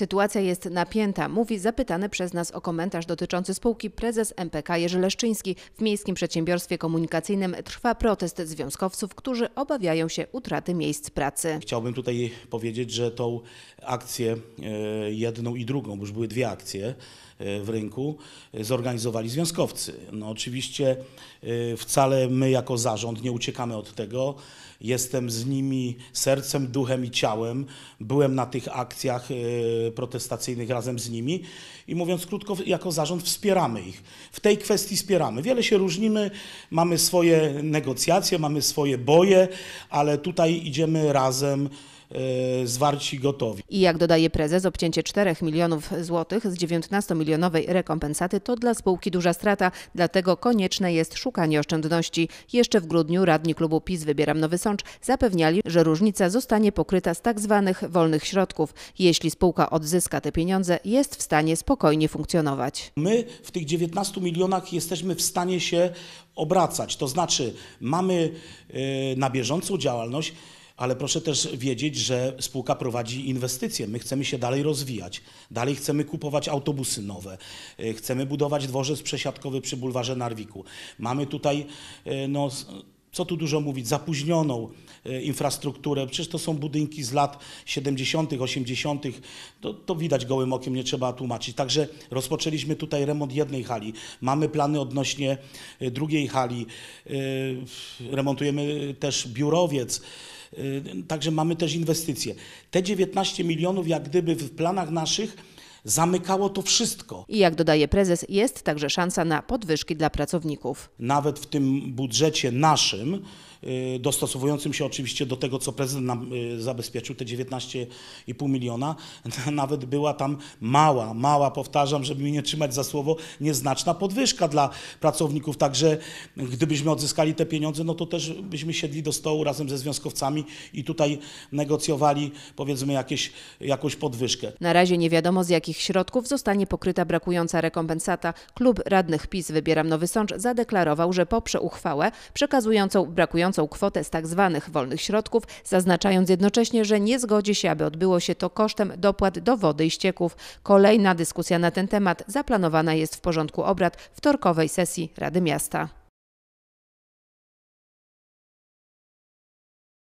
Sytuacja jest napięta, mówi zapytany przez nas o komentarz dotyczący spółki prezes MPK Jerzy Leszczyński. W Miejskim Przedsiębiorstwie Komunikacyjnym trwa protest związkowców, którzy obawiają się utraty miejsc pracy. Chciałbym tutaj powiedzieć, że tą akcję e, jedną i drugą, bo już były dwie akcje e, w rynku, e, zorganizowali związkowcy. No oczywiście wcale my jako zarząd nie uciekamy od tego. Jestem z nimi sercem, duchem i ciałem. Byłem na tych akcjach protestacyjnych razem z nimi i mówiąc krótko, jako zarząd wspieramy ich. W tej kwestii wspieramy. Wiele się różnimy, mamy swoje negocjacje, mamy swoje boje, ale tutaj idziemy razem E, zwarci gotowi. I jak dodaje prezes, obcięcie 4 milionów złotych z 19-milionowej rekompensaty to dla spółki duża strata, dlatego konieczne jest szukanie oszczędności. Jeszcze w grudniu radni klubu PiS Wybieram Nowy Sącz zapewniali, że różnica zostanie pokryta z tak zwanych wolnych środków. Jeśli spółka odzyska te pieniądze, jest w stanie spokojnie funkcjonować. My w tych 19 milionach jesteśmy w stanie się obracać, to znaczy mamy e, na bieżącą działalność ale proszę też wiedzieć, że spółka prowadzi inwestycje. My chcemy się dalej rozwijać. Dalej chcemy kupować autobusy nowe. Y, chcemy budować dworzec przesiadkowy przy bulwarze Narwiku. Mamy tutaj, y, no, co tu dużo mówić, zapóźnioną y, infrastrukturę. Przecież to są budynki z lat 70., 80., to, to widać gołym okiem, nie trzeba tłumaczyć. Także rozpoczęliśmy tutaj remont jednej hali. Mamy plany odnośnie drugiej hali. Remontujemy też biurowiec. Yy, także mamy też inwestycje. Te 19 milionów, jak gdyby w planach naszych, zamykało to wszystko. I jak dodaje prezes, jest także szansa na podwyżki dla pracowników. Nawet w tym budżecie naszym, y, dostosowującym się oczywiście do tego, co prezydent nam y, zabezpieczył, te 19,5 miliona, nawet była tam mała, mała, powtarzam, żeby mnie nie trzymać za słowo, nieznaczna podwyżka dla pracowników. Także gdybyśmy odzyskali te pieniądze, no to też byśmy siedli do stołu razem ze związkowcami i tutaj negocjowali, powiedzmy, jakieś, jakąś podwyżkę. Na razie nie wiadomo, z jakich jakich środków zostanie pokryta brakująca rekompensata, klub radnych PiS Wybieram Nowy Sącz zadeklarował, że poprze uchwałę przekazującą brakującą kwotę z tzw. Tak wolnych środków, zaznaczając jednocześnie, że nie zgodzi się, aby odbyło się to kosztem dopłat do wody i ścieków. Kolejna dyskusja na ten temat zaplanowana jest w porządku obrad wtorkowej sesji Rady Miasta.